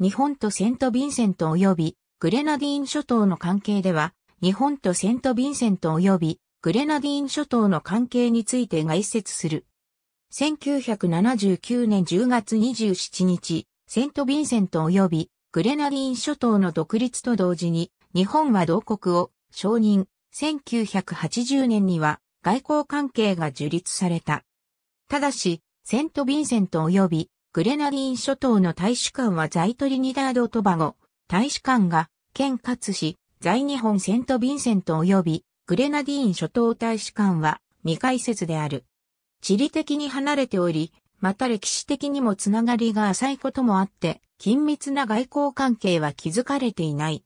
日本とセント・ヴィンセント及びグレナディーン諸島の関係では、日本とセント・ヴィンセント及びグレナディーン諸島の関係について概説する。1979年10月27日、セント・ヴィンセント及びグレナディーン諸島の独立と同時に、日本は同国を承認、1980年には外交関係が樹立された。ただし、セント・ヴィンセント及びグレナディン諸島の大使館は在トリニダード・トバゴ、大使館が、県勝し、在日本セント・ヴィンセント及び、グレナディーン諸島大使館は、未開設である。地理的に離れており、また歴史的にもつながりが浅いこともあって、緊密な外交関係は築かれていない。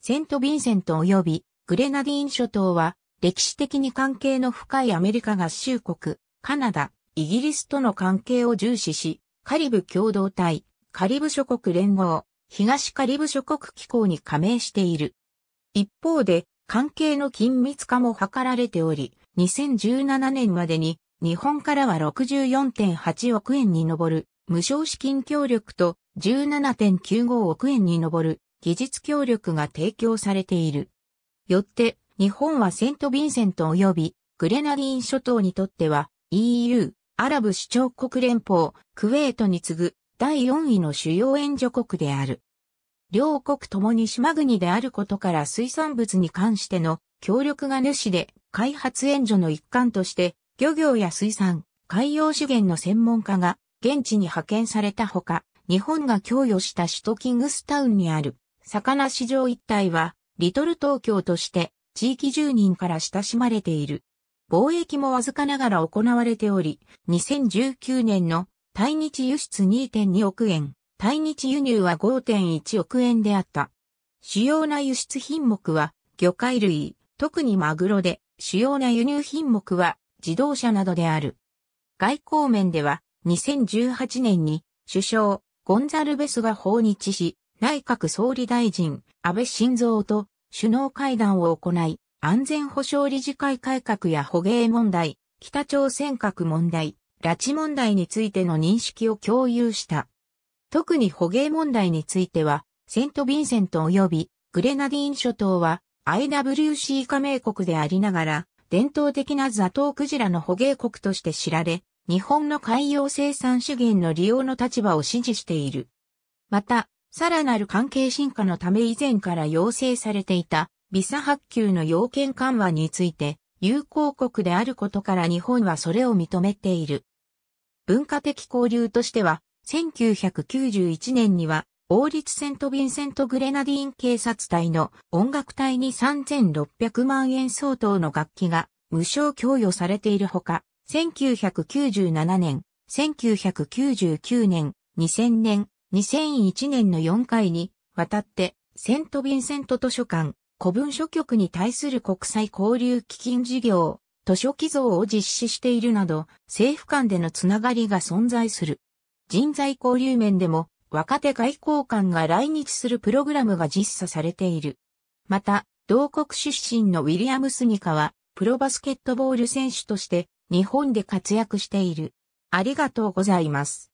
セント・ヴィンセント及びグレナディーン諸島は、歴史的に関係の深いアメリカ合衆国、カナダ、イギリスとの関係を重視し、カリブ共同体、カリブ諸国連合、東カリブ諸国機構に加盟している。一方で、関係の緊密化も図られており、2017年までに日本からは64.8億円に上る無償資金協力と17.95億円に上る技術協力が提供されている。よって、日本はセント・ヴィンセント及びグレナディン諸島にとっては EU、アラブ首長国連邦、クウェートに次ぐ第4位の主要援助国である。両国ともに島国であることから水産物に関しての協力が主で開発援助の一環として漁業や水産、海洋資源の専門家が現地に派遣されたほか、日本が供与した首都キングスタウンにある魚市場一帯はリトル東京として地域住人から親しまれている。貿易もわずかながら行われており、2019年の対日輸出2.2億円、対日輸入は5.1億円であった。主要な輸出品目は、魚介類、特にマグロで、主要な輸入品目は、自動車などである。外交面では、2018年に、首相、ゴンザルベスが訪日し、内閣総理大臣、安倍晋三と首脳会談を行い、安全保障理事会改革や捕鯨問題、北朝鮮核問題、拉致問題についての認識を共有した。特に捕鯨問題については、セント・ヴィンセント及びグレナディーン諸島は IWC 加盟国でありながら、伝統的なザトウクジラの捕鯨国として知られ、日本の海洋生産資源の利用の立場を支持している。また、さらなる関係進化のため以前から要請されていたビサ発給の要件緩和について、友好国であることから日本はそれを認めている。文化的交流としては、1991年には、王立セント・ヴィンセント・グレナディーン警察隊の音楽隊に3600万円相当の楽器が無償供与されているほか、1997年、1999年、2000年、2001年の4回にわたってセント・ヴィンセント図書館、古文書局に対する国際交流基金事業、図書寄贈を実施しているなど、政府間でのつながりが存在する。人材交流面でも、若手外交官が来日するプログラムが実施されている。また、同国出身のウィリアム・スニカは、プロバスケットボール選手として、日本で活躍している。ありがとうございます。